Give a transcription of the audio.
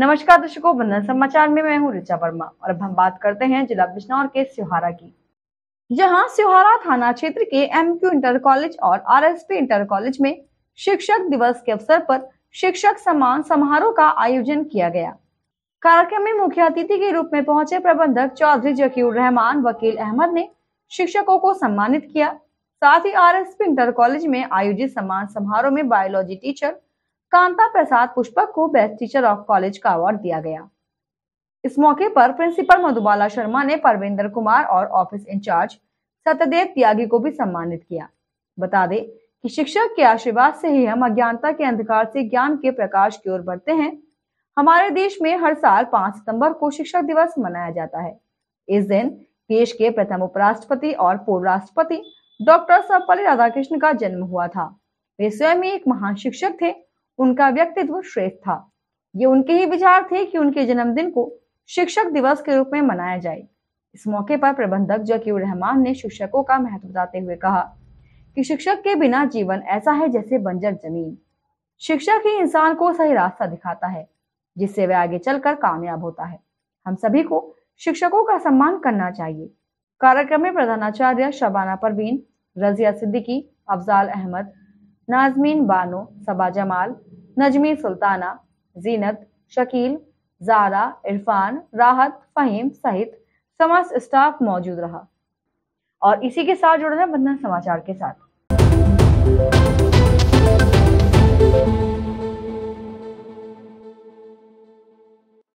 नमस्कार दर्शकों बंधन समाचार में मैं हूं ऋचा वर्मा और अब हम बात करते हैं जिला बिजनौर के सिहारा की जहां सिहारा थाना क्षेत्र के एमक्यू इंटर कॉलेज और आरएसपी इंटर कॉलेज में शिक्षक दिवस के अवसर पर शिक्षक सम्मान समारोह का आयोजन किया गया कार्यक्रम में मुख्य अतिथि के रूप में पहुंचे प्रबंधक चौधरी जकीर रहमान वकील अहमद ने शिक्षकों को सम्मानित किया साथ ही आर इंटर कॉलेज में आयोजित सम्मान समारोह में बायोलॉजी टीचर कांता प्रसाद पुष्पक को बेस्ट टीचर ऑफ कॉलेज का अवार्ड दिया गया इस मौके पर प्रिंसिपल मधुबाला शर्मा ने परवेंद्र कुमार और ऑफिस इंचार्ज सत्यदेव त्यागी को भी सम्मानित किया बता दे कि शिक्षक के आशीर्वाद से ही हम अज्ञानता के अंधकार से ज्ञान के प्रकाश की ओर बढ़ते हैं हमारे देश में हर साल 5 सितंबर को शिक्षक दिवस मनाया जाता है इस दिन देश के प्रथम उपराष्ट्रपति और पूर्व राष्ट्रपति डॉक्टर सर्वपल्ली राधाकृष्ण का जन्म हुआ था वे स्वयं एक महान शिक्षक थे उनका व्यक्तित्व श्रेष्ठ था ये उनके ही विचार थे कि उनके जन्मदिन को शिक्षक दिवस के रूप में मनाया जाए इस मौके पर प्रबंधक जकीउर रहमान ने शिक्षकों का महत्व बताते हुए कहा कि शिक्षक के बिना जीवन ऐसा है जैसे बंजर जमीन शिक्षक ही इंसान को सही रास्ता दिखाता है जिससे वह आगे चलकर कामयाब होता है हम सभी को शिक्षकों का सम्मान करना चाहिए कार्यक्रम में प्रधानाचार्य शबाना परवीन रजिया सिद्दीकी अफजाल अहमद नाजमीन बानो सबा जमाल नजमी सुल्ताना जीनत शकील जारा इरफान राहत फहीम सहित समस्त स्टाफ मौजूद रहा और इसी के साथ जुड़ रहे बंधन समाचार के साथ